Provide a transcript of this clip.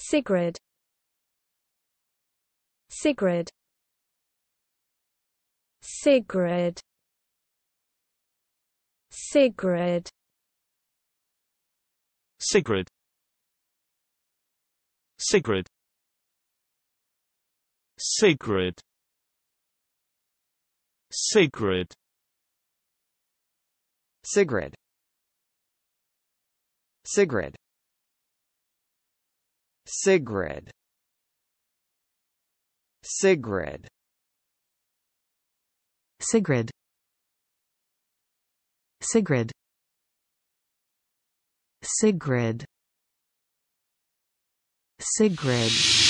Sigrid Sigrid Sigrid Sigrid Sigrid Sigrid Sigrid Sigrid Sigrid Sigrid Sigrid Sigrid Sigrid Sigrid Sigrid Sigrid